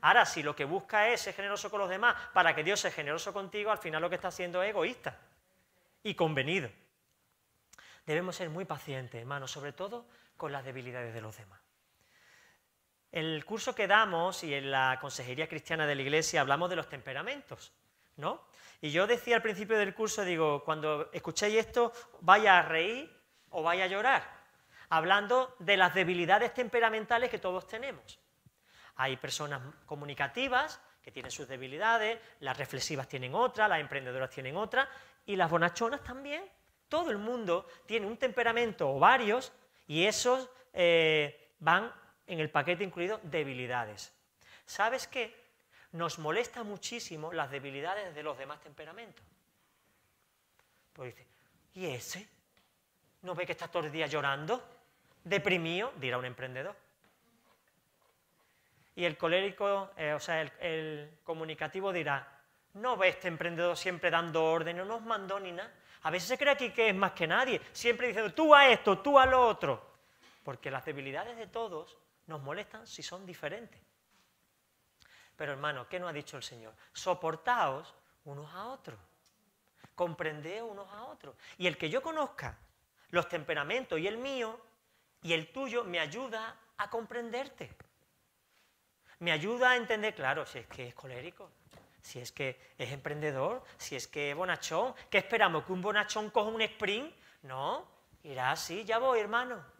Ahora, si lo que busca es ser generoso con los demás para que Dios sea generoso contigo, al final lo que está haciendo es egoísta y convenido. Debemos ser muy pacientes, hermanos, sobre todo con las debilidades de los demás el curso que damos y en la Consejería Cristiana de la Iglesia hablamos de los temperamentos, ¿no? Y yo decía al principio del curso, digo, cuando escuchéis esto, vaya a reír o vaya a llorar, hablando de las debilidades temperamentales que todos tenemos. Hay personas comunicativas que tienen sus debilidades, las reflexivas tienen otra, las emprendedoras tienen otra, y las bonachonas también. Todo el mundo tiene un temperamento o varios, y esos eh, van en el paquete incluido debilidades. ¿Sabes qué? Nos molesta muchísimo las debilidades de los demás temperamentos. Pues dice, ¿y ese? ¿No ve que está todo el día llorando? ¿Deprimido? Dirá un emprendedor. Y el colérico, eh, o sea, el, comunicativo dirá, no ve este emprendedor siempre dando órdenes, no nos mandó ni nada. A veces se cree aquí que es más que nadie, siempre diciendo tú a esto, tú a lo otro. Porque las debilidades de todos nos molestan si son diferentes. Pero hermano, ¿qué nos ha dicho el Señor? Soportaos unos a otros. Comprendeos unos a otros. Y el que yo conozca los temperamentos y el mío y el tuyo me ayuda a comprenderte. Me ayuda a entender, claro, si es que es colérico, si es que es emprendedor, si es que es bonachón. ¿Qué esperamos? ¿Que un bonachón coja un sprint? No, irá así, ya voy, hermano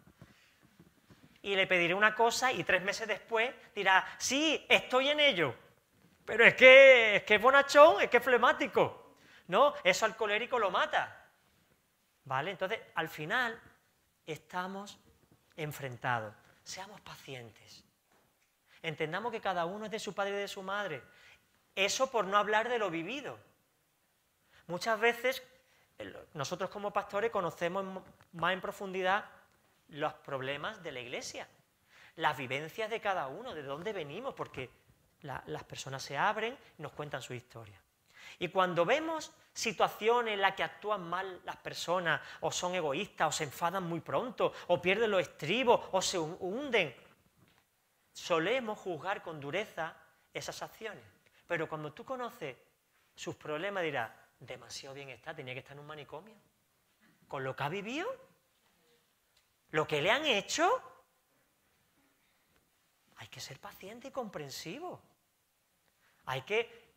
y le pediré una cosa y tres meses después dirá, sí, estoy en ello, pero es que es, bonachón, es que es flemático. No, eso al colérico lo mata. ¿Vale? Entonces, al final estamos enfrentados. Seamos pacientes. Entendamos que cada uno es de su padre y de su madre. Eso por no hablar de lo vivido. Muchas veces eh, nosotros como pastores conocemos más en profundidad los problemas de la iglesia, las vivencias de cada uno, de dónde venimos, porque las personas se abren y nos cuentan su historia. Y cuando vemos situaciones en las que actúan mal las personas, o son egoístas, o se enfadan muy pronto, o pierden los estribos, o se hunden, solemos juzgar con dureza esas acciones. Pero cuando tú conoces sus problemas, dirás, demasiado bien está, tenía que estar en un manicomio. Con lo que ha vivido, lo que le han hecho, hay que ser paciente y comprensivo. Hay que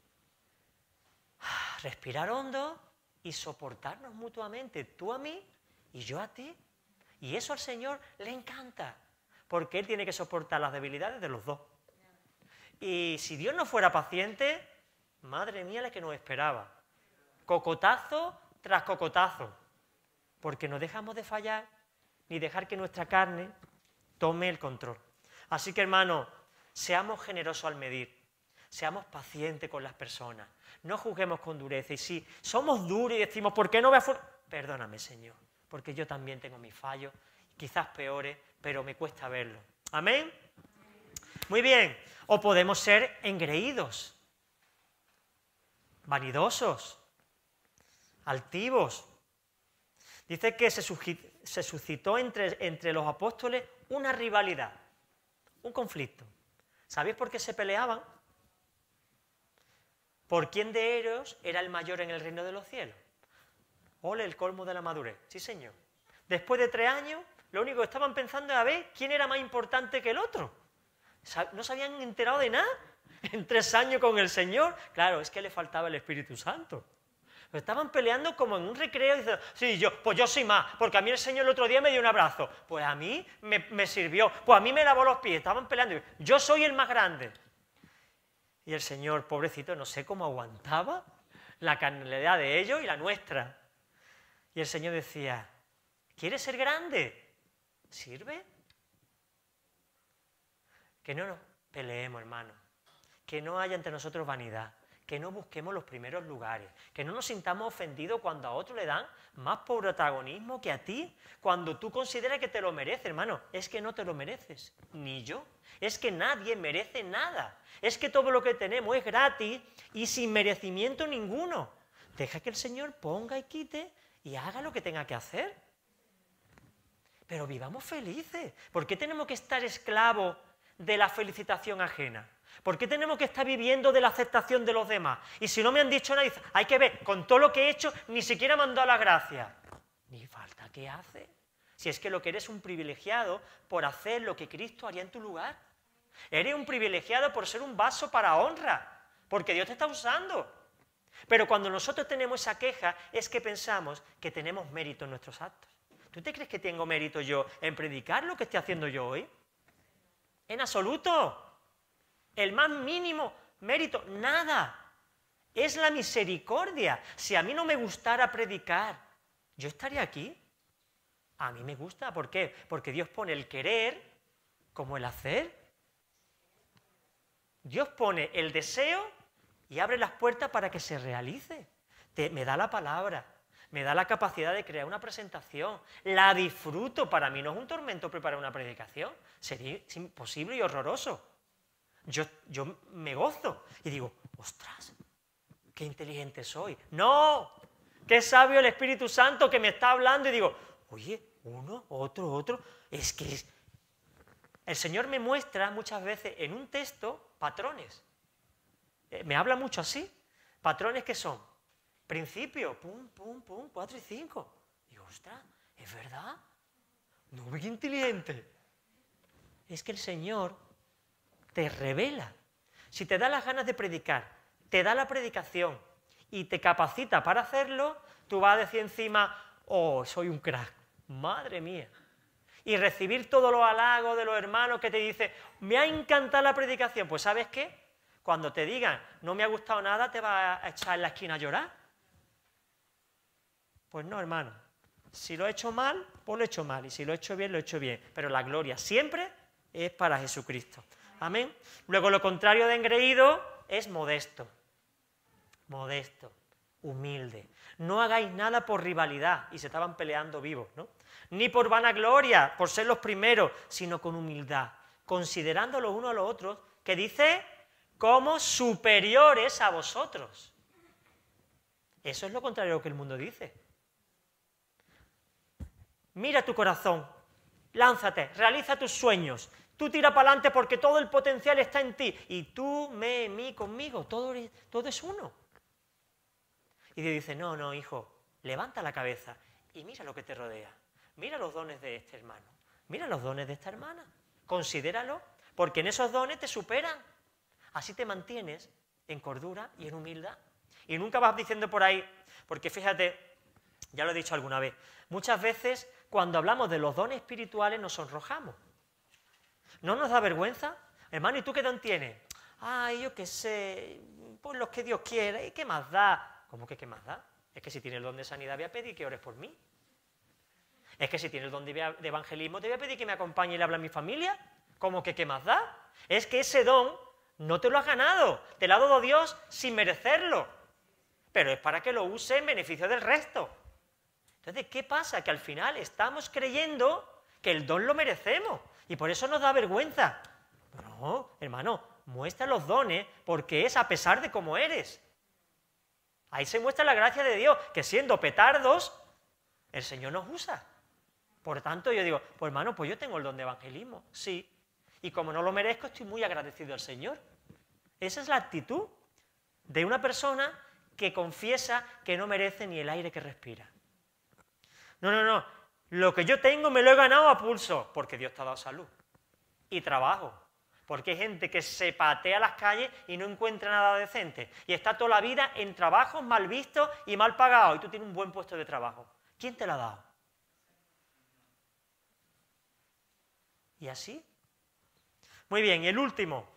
ah, respirar hondo y soportarnos mutuamente, tú a mí y yo a ti. Y eso al Señor le encanta, porque Él tiene que soportar las debilidades de los dos. Y si Dios no fuera paciente, madre mía la que nos esperaba. Cocotazo tras cocotazo, porque no dejamos de fallar ni dejar que nuestra carne tome el control. Así que hermano, seamos generosos al medir, seamos pacientes con las personas, no juzguemos con dureza y si somos duros y decimos, ¿por qué no a... Perdóname Señor, porque yo también tengo mis fallos, quizás peores, pero me cuesta verlo. Amén. Muy bien, o podemos ser engreídos, vanidosos, altivos. Dice que se, se suscitó entre, entre los apóstoles una rivalidad, un conflicto. ¿Sabéis por qué se peleaban? ¿Por quién de ellos era el mayor en el reino de los cielos? Ole, el colmo de la madurez. Sí, señor. Después de tres años, lo único que estaban pensando era ver quién era más importante que el otro. No se habían enterado de nada en tres años con el Señor. Claro, es que le faltaba el Espíritu Santo. Estaban peleando como en un recreo diciendo, sí, yo, pues yo soy más, porque a mí el Señor el otro día me dio un abrazo, pues a mí me, me sirvió, pues a mí me lavó los pies, estaban peleando, yo soy el más grande. Y el Señor, pobrecito, no sé cómo aguantaba la carnalidad de ellos y la nuestra. Y el Señor decía, ¿quieres ser grande? ¿Sirve? Que no nos peleemos, hermano. Que no haya entre nosotros vanidad que no busquemos los primeros lugares, que no nos sintamos ofendidos cuando a otros le dan más protagonismo que a ti, cuando tú consideras que te lo mereces, hermano. Es que no te lo mereces, ni yo. Es que nadie merece nada. Es que todo lo que tenemos es gratis y sin merecimiento ninguno. Deja que el Señor ponga y quite y haga lo que tenga que hacer. Pero vivamos felices. ¿Por qué tenemos que estar esclavos de la felicitación ajena? ¿Por qué tenemos que estar viviendo de la aceptación de los demás? Y si no me han dicho nada, hay que ver, con todo lo que he hecho, ni siquiera me han la gracia. Ni falta que hace. Si es que lo que eres un privilegiado por hacer lo que Cristo haría en tu lugar. Eres un privilegiado por ser un vaso para honra, porque Dios te está usando. Pero cuando nosotros tenemos esa queja, es que pensamos que tenemos mérito en nuestros actos. ¿Tú te crees que tengo mérito yo en predicar lo que estoy haciendo yo hoy? En absoluto el más mínimo mérito, nada. Es la misericordia. Si a mí no me gustara predicar, yo estaría aquí. A mí me gusta, ¿por qué? Porque Dios pone el querer como el hacer. Dios pone el deseo y abre las puertas para que se realice. me da la palabra, me da la capacidad de crear una presentación, la disfruto. Para mí no es un tormento preparar una predicación, sería imposible y horroroso yo, me gozo y digo, ostras, qué inteligente soy. No, qué sabio el Espíritu Santo que me está hablando y digo, oye, uno, otro, otro, es que el Señor me muestra muchas veces en un texto patrones. Eh, me habla mucho así. Patrones que son principio, pum, pum, pum, cuatro y cinco. Y digo, ostras, ¿es verdad? No, muy inteligente. Es que el Señor te revela. Si te da las ganas de predicar, te da la predicación y te capacita para hacerlo, tú vas a decir encima, oh, soy un crack, madre mía. Y recibir todos los halagos de los hermanos que te dicen, me ha encantado la predicación. Pues ¿sabes qué? Cuando te digan, no me ha gustado nada, te vas a echar en la esquina a llorar. Pues no, hermano. Si lo he hecho mal, pues lo he hecho mal. Y si lo he hecho bien, lo he hecho bien. Pero la gloria siempre es para Jesucristo. Amén. Luego lo contrario de engreído es modesto. Modesto, humilde. No hagáis nada por rivalidad y se estaban peleando vivos, ¿no? Ni por vanagloria, por ser los primeros, sino con humildad, considerando los unos a los otros, que dice como superiores a vosotros. Eso es lo contrario lo que el mundo dice. Mira tu corazón, lánzate, realiza tus sueños, Tú tira para adelante porque todo el potencial está en ti. Y tú, me, mí, conmigo, todo, es uno. Y Dios dice, no, no, hijo, levanta la cabeza y mira lo que te rodea. Mira los dones de este hermano. Mira los dones de esta hermana. Considéralo, porque en esos dones te superan. Así te mantienes en cordura y en humildad. Y nunca vas diciendo por ahí, porque fíjate, ya lo he dicho alguna vez, muchas veces cuando hablamos de los dones espirituales nos sonrojamos. ¿No nos da vergüenza? Hermano, ¿y tú qué don tienes? Ay, yo qué sé, pues los que Dios quiera, ¿y qué más da? ¿Cómo que qué más da? Es que si tienes el don de sanidad, voy a pedir que ores por mí. Es que si tienes el don de evangelismo, te voy a pedir que me acompañe y le hable a mi familia. ¿Cómo que qué más da? Es que ese don no te lo has ganado, te lo ha dado Dios sin merecerlo. Pero es para que lo use en beneficio del resto. Entonces, ¿qué pasa? Que al final estamos creyendo que el don lo merecemos. Y por eso nos da vergüenza. No, hermano, muestra los dones porque es a pesar de cómo eres. Ahí se muestra la gracia de Dios, que siendo petardos, el Señor nos usa. Por tanto, yo digo, pues hermano, pues yo tengo el don de evangelismo, sí. Y como no lo merezco, estoy muy agradecido al Señor. Esa es la actitud de una persona que confiesa que no merece ni el aire que respira. No, no, no, lo que yo tengo me lo he ganado a pulso, porque Dios te ha dado salud y trabajo. Porque hay gente que se patea las calles y no encuentra nada decente. Y está toda la vida en trabajos mal vistos y mal pagados. Y tú tienes un buen puesto de trabajo. ¿Quién te lo ha dado? ¿Y así? Muy bien, y el último.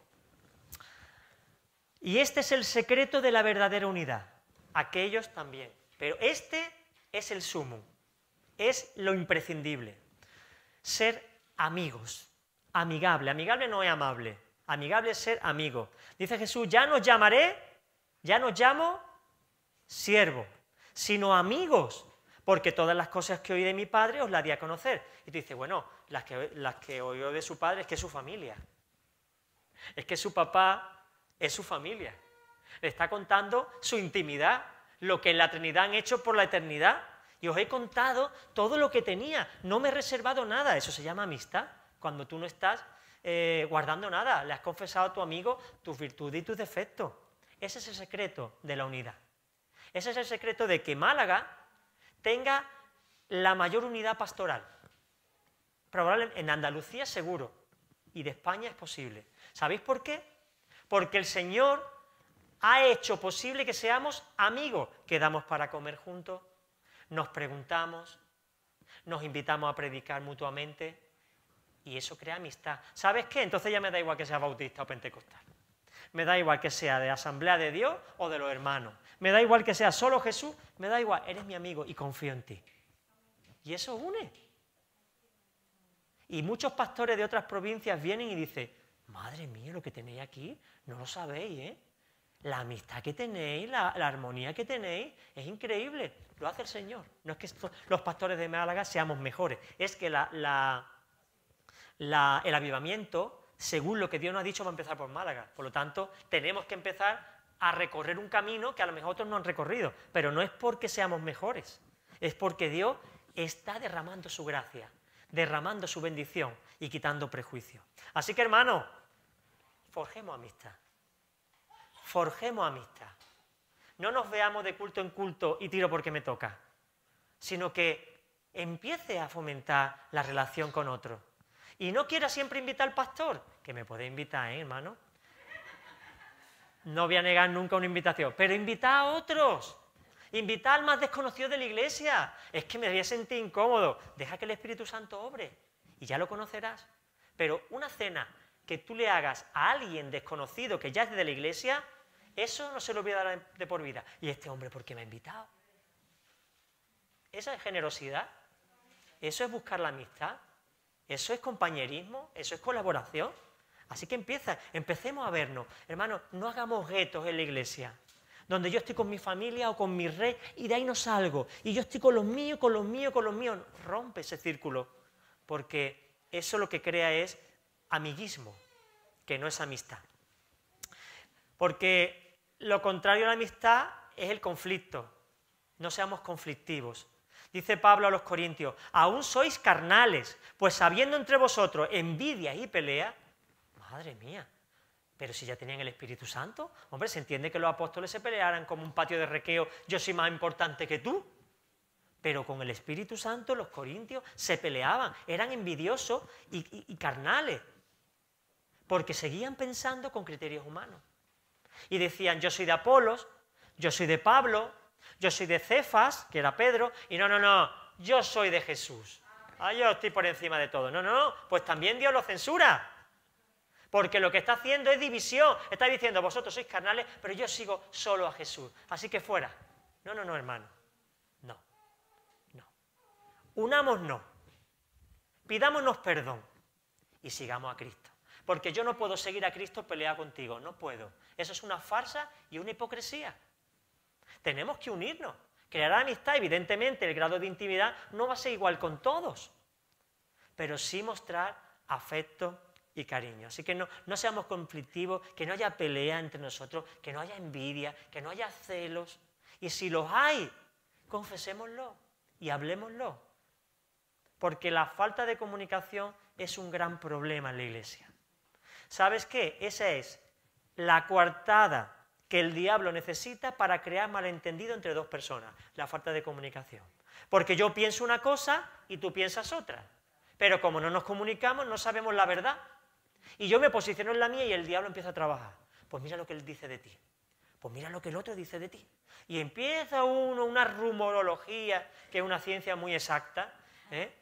Y este es el secreto de la verdadera unidad. Aquellos también. Pero este es el sumo es lo imprescindible. Ser amigos, amigable. Amigable no es amable, amigable es ser amigo. Dice Jesús, ya no llamaré, ya no llamo siervo, sino amigos, porque todas las cosas que oí de mi padre os las di a conocer. Y dice, bueno, las que, las que de su padre es que es su familia. Es que su papá es su familia. Le está contando su intimidad, lo que en la Trinidad han hecho por la eternidad y os he contado todo lo que tenía, no me he reservado nada, eso se llama amistad, cuando tú no estás eh, guardando nada, le has confesado a tu amigo tus virtudes y tus defectos. Ese es el secreto de la unidad. Ese es el secreto de que Málaga tenga la mayor unidad pastoral. Probablemente en Andalucía seguro y de España es posible. ¿Sabéis por qué? Porque el Señor ha hecho posible que seamos amigos, quedamos para comer juntos, nos preguntamos, nos invitamos a predicar mutuamente y eso crea amistad. ¿Sabes qué? Entonces ya me da igual que sea bautista o pentecostal. Me da igual que sea de asamblea de Dios o de los hermanos. Me da igual que sea solo Jesús, me da igual, eres mi amigo y confío en ti. Y eso une. Y muchos pastores de otras provincias vienen y dicen, madre mía, lo que tenéis aquí, no lo sabéis, ¿eh? la amistad que tenéis, la, armonía que tenéis, es increíble. Lo hace el Señor. No es que los pastores de Málaga seamos mejores, es que el avivamiento, según lo que Dios nos ha dicho, va a empezar por Málaga. Por lo tanto, tenemos que empezar a recorrer un camino que a lo mejor otros no han recorrido, pero no es porque seamos mejores, es porque Dios está derramando su gracia, derramando su bendición y quitando prejuicios. Así que hermano, forjemos amistad forjemos amistad. No nos veamos de culto en culto y tiro porque me toca, sino que empiece a fomentar la relación con otro. Y no quiera siempre invitar al pastor, que me puede invitar, ¿eh, hermano. No voy a negar nunca una invitación, pero invita a otros. Invita al más desconocido de la iglesia. Es que me voy a sentir incómodo. Deja que el Espíritu Santo obre y ya lo conocerás. Pero una cena que tú le hagas a alguien desconocido que ya es de la iglesia, eso no se lo voy a dar de por vida. ¿Y este hombre por qué me ha invitado? Esa es generosidad. Eso es buscar la amistad. Eso es compañerismo. Eso es colaboración. Así que empieza, empecemos a vernos. Hermanos, no hagamos guetos en la iglesia donde yo estoy con mi familia o con mi rey y de ahí no salgo. Y yo estoy con los míos, con los míos, con los míos. Rompe ese círculo, porque eso lo que crea es amiguismo, que no es amistad. Porque lo contrario a la amistad es el conflicto. No seamos conflictivos. Dice Pablo a los Corintios, aún sois carnales, pues sabiendo entre vosotros envidia y pelea. madre mía, pero si ya tenían el Espíritu Santo, hombre, se entiende que los apóstoles se pelearan como un patio de requeo, yo soy más importante que tú. Pero con el Espíritu Santo los corintios se peleaban, eran envidiosos y carnales, porque seguían pensando con criterios humanos y decían, yo soy de Apolos, yo soy de Pablo, yo soy de Cefas, que era Pedro, y no, no, no, yo soy de Jesús. Ah, yo estoy por encima de todo. No, no, pues también Dios lo censura. Porque lo que está haciendo es división. Está diciendo, vosotros sois carnales, pero yo sigo solo a Jesús. Así que fuera. No, no, no, hermano. No. No. Unámonos. Pidámonos perdón y sigamos a Cristo. Porque yo no puedo seguir a Cristo peleando contigo, no puedo. Eso es una farsa y una hipocresía. Tenemos que unirnos, crear amistad. Evidentemente, el grado de intimidad no va a ser igual con todos, pero sí mostrar afecto y cariño. Así que no, no seamos conflictivos, que no haya pelea entre nosotros, que no haya envidia, que no haya celos. Y si los hay, confesémoslo y hablemoslo. Porque la falta de comunicación es un gran problema en la iglesia. ¿Sabes qué? Esa es la coartada que el diablo necesita para crear malentendido entre dos personas, la falta de comunicación. Porque yo pienso una cosa y tú piensas otra. Pero como no nos comunicamos, no sabemos la verdad. Y yo me posiciono en la mía y el diablo empieza a trabajar. Pues mira lo que él dice de ti. Pues mira lo que el otro dice de ti. Y empieza uno una rumorología, que es una ciencia muy exacta. ¿eh?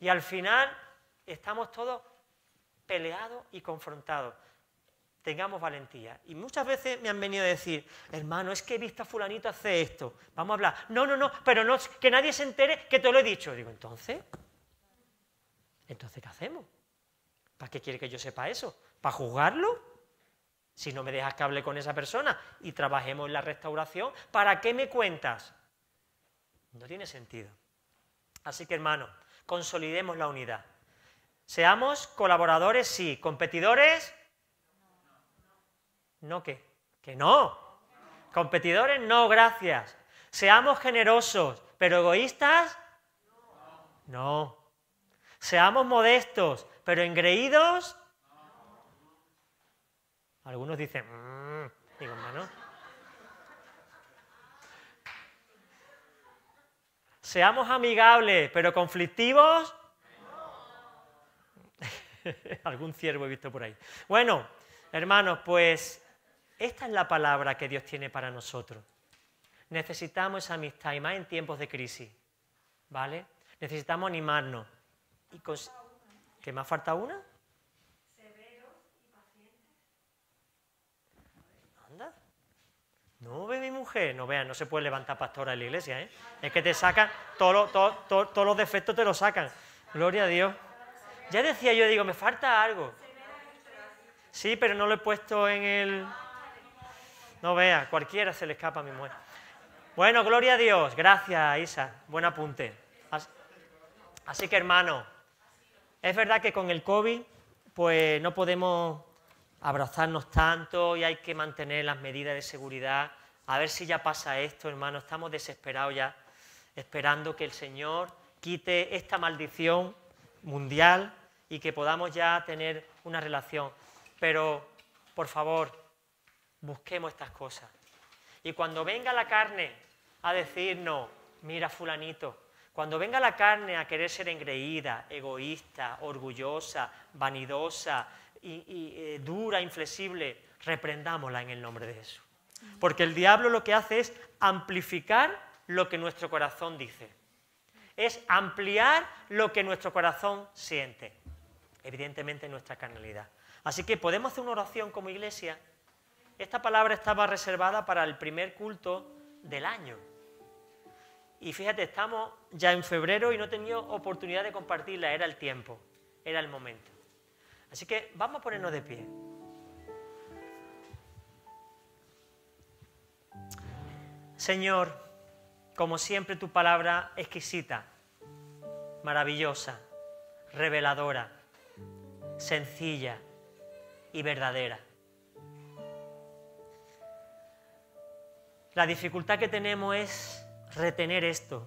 Y al final estamos todos peleado y confrontado. Tengamos valentía. Y muchas veces me han venido a decir, hermano, es que he visto a fulanito hacer esto. Vamos a hablar. No, no, no, pero no, que nadie se entere que te lo he dicho. Digo, entonces, entonces, ¿qué hacemos? ¿Para qué quiere que yo sepa eso? ¿Para juzgarlo? Si no me dejas que hable con esa persona y trabajemos en la restauración, ¿para qué me cuentas? No tiene sentido. Así que, hermano, consolidemos la unidad. Seamos colaboradores, sí. Competidores, no que, que no. Competidores, no, gracias. Seamos generosos, pero egoístas, no. Seamos modestos, pero engreídos. Algunos dicen, mm", digo, hermano. Seamos amigables, pero conflictivos. Algún ciervo he visto por ahí. Bueno, hermanos, pues esta es la palabra que Dios tiene para nosotros. Necesitamos esa amistad y más en tiempos de crisis, ¿vale? Necesitamos animarnos. Y ¿Qué más falta una? Severos y pacientes. No ve mi mujer, no vea, no se puede levantar pastora en la iglesia, ¿eh? Es que te sacan, todos los defectos te los sacan. Gloria a Dios. Ya decía yo, digo, me falta algo. Sí, pero no lo he puesto en el... No vea, cualquiera se le escapa a mi mujer. Bueno, gloria a Dios. Gracias, Isa. Buen apunte. Así que, hermano, es verdad que con el COVID, pues no podemos abrazarnos tanto y hay que mantener las medidas de seguridad. A ver si ya pasa esto, hermano. Estamos desesperados ya, esperando que el Señor quite esta maldición mundial y que podamos ya tener una relación. Pero, por favor, busquemos estas cosas. Y cuando venga la carne a decirnos, mira fulanito, cuando venga la carne a querer ser engreída, egoísta, orgullosa, vanidosa, y, eh, dura, inflexible, reprendámosla en el nombre de Jesús. Porque el diablo lo que hace es amplificar lo que nuestro corazón dice. Es ampliar lo que nuestro corazón siente evidentemente nuestra carnalidad. Así que podemos hacer una oración como iglesia. Esta palabra estaba reservada para el primer culto del año. Y fíjate, estamos ya en febrero y no he tenido oportunidad de compartirla, era el tiempo, era el momento. Así que vamos a ponernos de pie. Señor, como siempre tu palabra exquisita, maravillosa, reveladora sencilla y verdadera. La dificultad que tenemos es retener esto,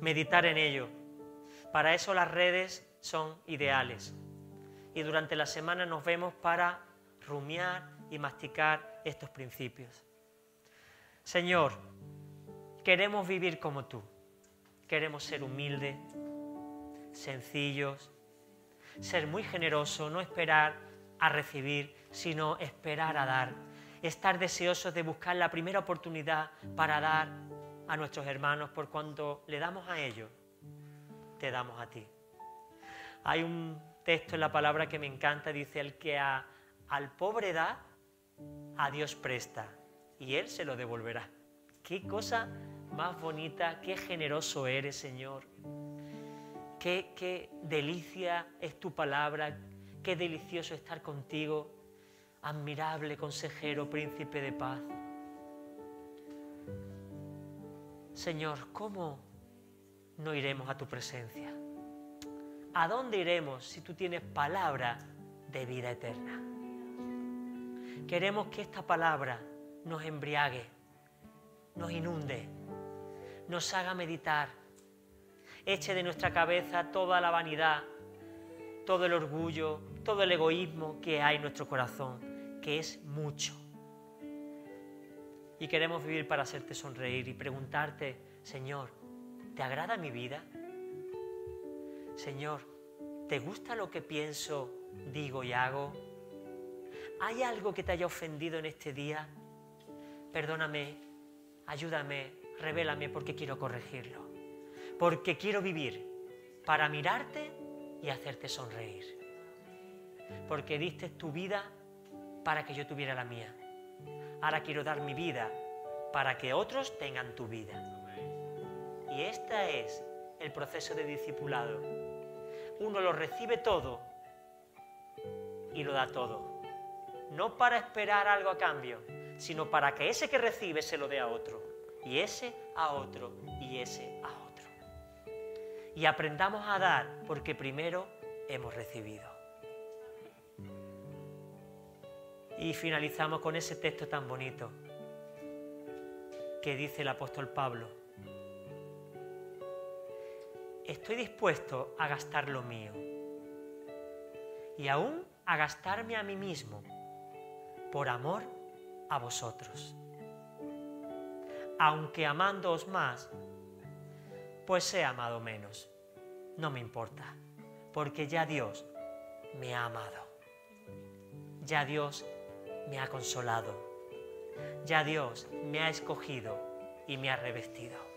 meditar en ello. Para eso las redes son ideales. Y durante la semana nos vemos para rumiar y masticar estos principios. Señor, queremos vivir como tú. Queremos ser humildes, sencillos, ser muy generoso, no esperar a recibir, sino esperar a dar. Estar deseosos de buscar la primera oportunidad para dar a nuestros hermanos por cuanto le damos a ellos, te damos a ti. Hay un texto en la palabra que me encanta, dice, el que al pobre da, a Dios presta, y Él se lo devolverá. Qué cosa más bonita, qué generoso eres, Señor. Qué, delicia es tu palabra, qué delicioso estar contigo, admirable consejero, príncipe de paz. Señor, ¿cómo no iremos a tu presencia? ¿A dónde iremos si tú tienes palabra de vida eterna? Queremos que esta palabra nos embriague, nos inunde, nos haga meditar, eche de nuestra cabeza toda la vanidad, todo el orgullo, todo el egoísmo que hay en nuestro corazón, que es mucho. Y queremos vivir para hacerte sonreír y preguntarte, Señor, ¿te agrada mi vida? Señor, ¿te gusta lo que pienso, digo y hago? ¿Hay algo que te haya ofendido en este día? Perdóname, ayúdame, revélame porque quiero corregirlo porque quiero vivir para mirarte y hacerte sonreír. Porque diste tu vida para que yo tuviera la mía. Ahora quiero dar mi vida para que otros tengan tu vida. Y este es el proceso de discipulado. Uno lo recibe todo y lo da todo. No para esperar algo a cambio, sino para que ese que recibe se lo dé a otro, y ese a otro, y ese a otro y aprendamos a dar porque primero hemos recibido. Y finalizamos con ese texto tan bonito que dice el apóstol Pablo. Estoy dispuesto a gastar lo mío y aún a gastarme a mí mismo por amor a vosotros. Aunque amándoos más, pues he amado menos. No me importa, porque ya Dios me ha amado. Ya Dios me ha consolado. Ya Dios me ha escogido y me ha revestido.